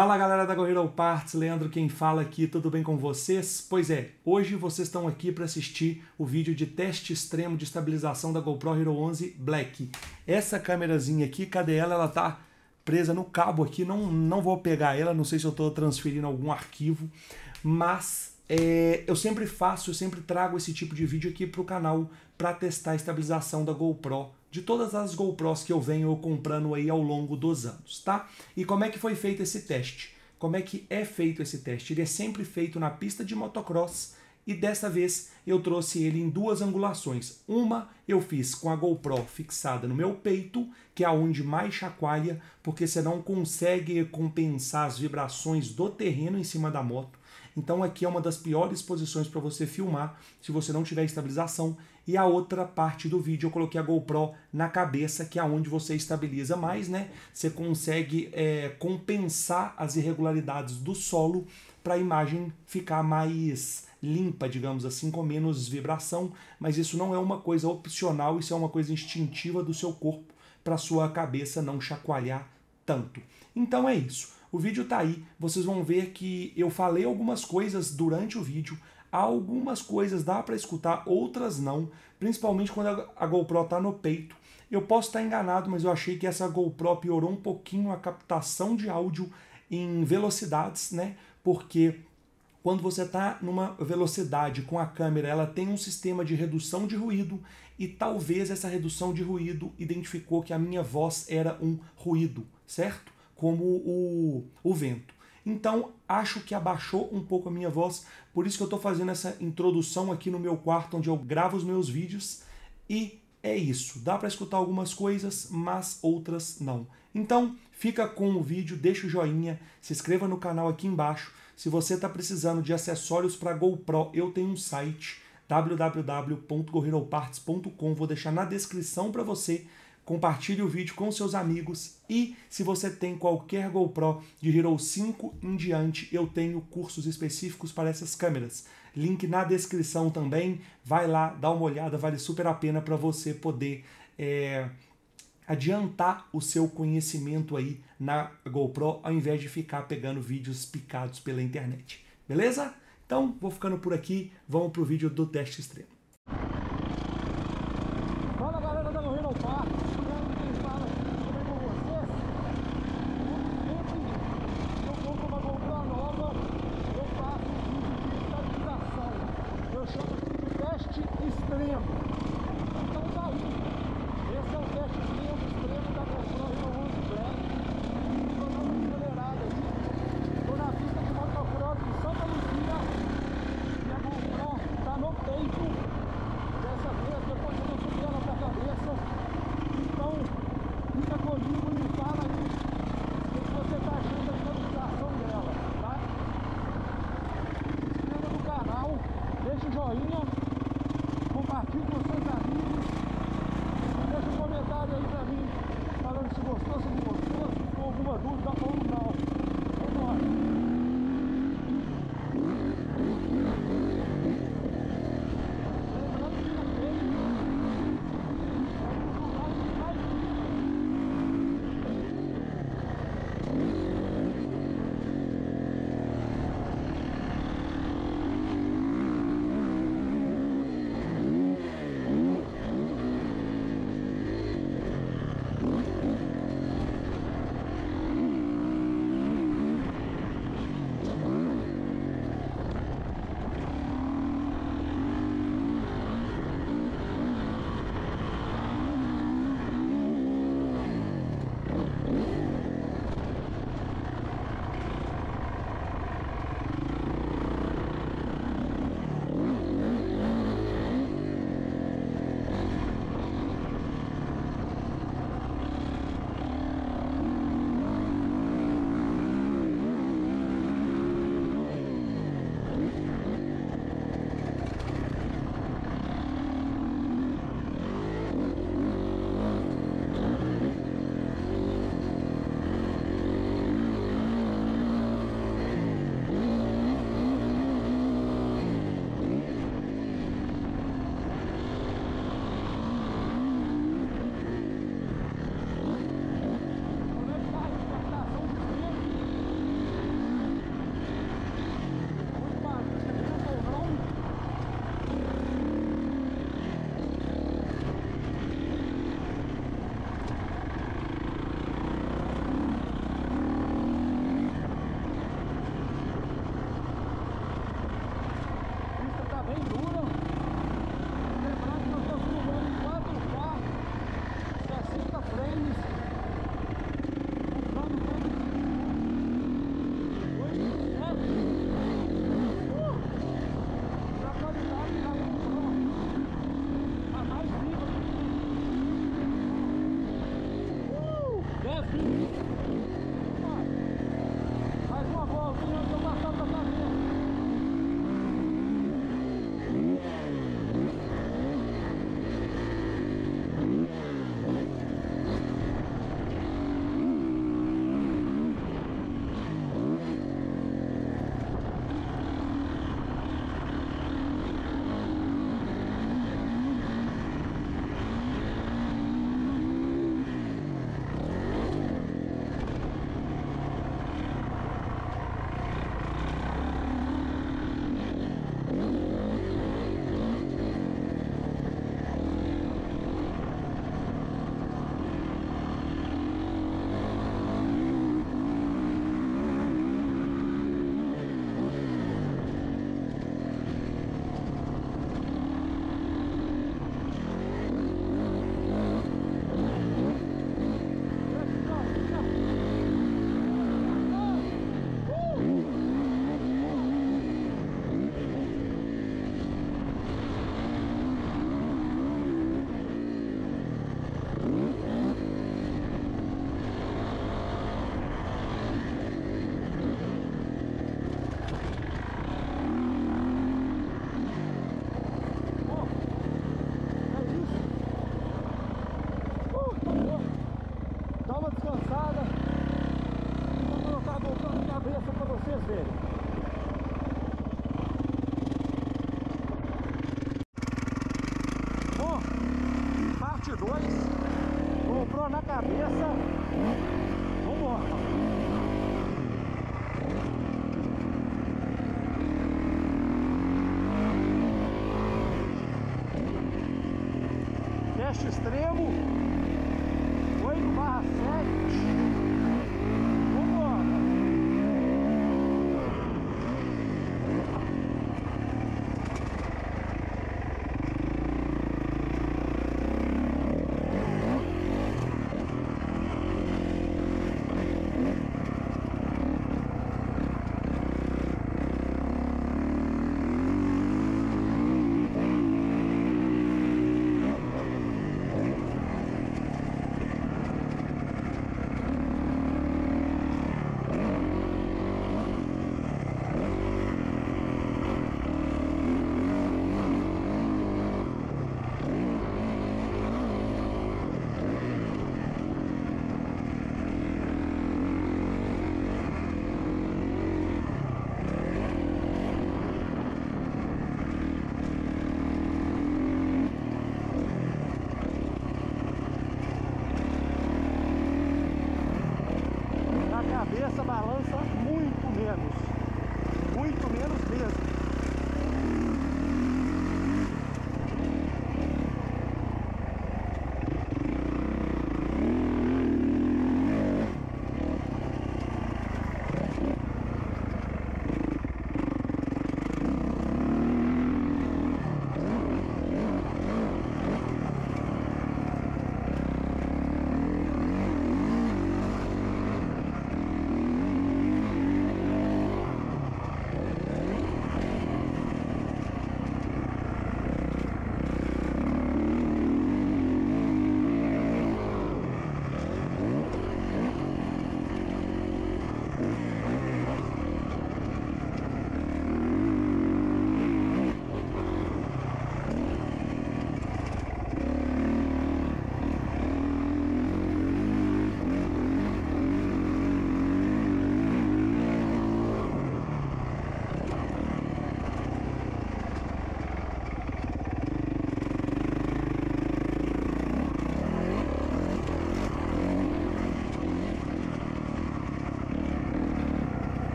Fala galera da Gorilla Parts, Leandro quem fala aqui, tudo bem com vocês? Pois é, hoje vocês estão aqui para assistir o vídeo de teste extremo de estabilização da GoPro Hero 11 Black. Essa câmerazinha aqui, cadê ela? Ela tá presa no cabo aqui, não, não vou pegar ela, não sei se eu estou transferindo algum arquivo, mas é, eu sempre faço, eu sempre trago esse tipo de vídeo aqui para o canal para testar a estabilização da GoPro de todas as GoPros que eu venho comprando aí ao longo dos anos, tá? E como é que foi feito esse teste? Como é que é feito esse teste? Ele é sempre feito na pista de motocross e dessa vez eu trouxe ele em duas angulações. Uma eu fiz com a GoPro fixada no meu peito, que é aonde mais chacoalha, porque você não consegue compensar as vibrações do terreno em cima da moto. Então aqui é uma das piores posições para você filmar se você não tiver estabilização e a outra parte do vídeo eu coloquei a GoPro na cabeça, que é onde você estabiliza mais, né? Você consegue é, compensar as irregularidades do solo para a imagem ficar mais limpa, digamos assim, com menos vibração, mas isso não é uma coisa opcional, isso é uma coisa instintiva do seu corpo para sua cabeça não chacoalhar tanto. Então é isso. O vídeo tá aí, vocês vão ver que eu falei algumas coisas durante o vídeo, Algumas coisas dá para escutar, outras não, principalmente quando a GoPro tá no peito. Eu posso estar tá enganado, mas eu achei que essa GoPro piorou um pouquinho a captação de áudio em velocidades, né? Porque quando você está numa velocidade com a câmera, ela tem um sistema de redução de ruído e talvez essa redução de ruído identificou que a minha voz era um ruído, certo? Como o, o vento. Então, acho que abaixou um pouco a minha voz, por isso que eu estou fazendo essa introdução aqui no meu quarto onde eu gravo os meus vídeos. E é isso. Dá para escutar algumas coisas, mas outras não. Então, fica com o vídeo, deixa o joinha, se inscreva no canal aqui embaixo. Se você está precisando de acessórios para GoPro, eu tenho um site www.gorillauparts.com, vou deixar na descrição para você compartilhe o vídeo com seus amigos e se você tem qualquer GoPro de Hero 5 em diante, eu tenho cursos específicos para essas câmeras. Link na descrição também, vai lá, dá uma olhada, vale super a pena para você poder é, adiantar o seu conhecimento aí na GoPro, ao invés de ficar pegando vídeos picados pela internet. Beleza? Então, vou ficando por aqui, vamos pro vídeo do teste extremo.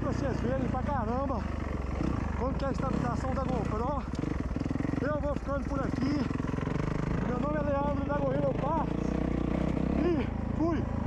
pra vocês verem pra caramba como que é a estabilização da GoPro. Eu vou ficando por aqui. Meu nome é Leandro da Gorila Parts e fui!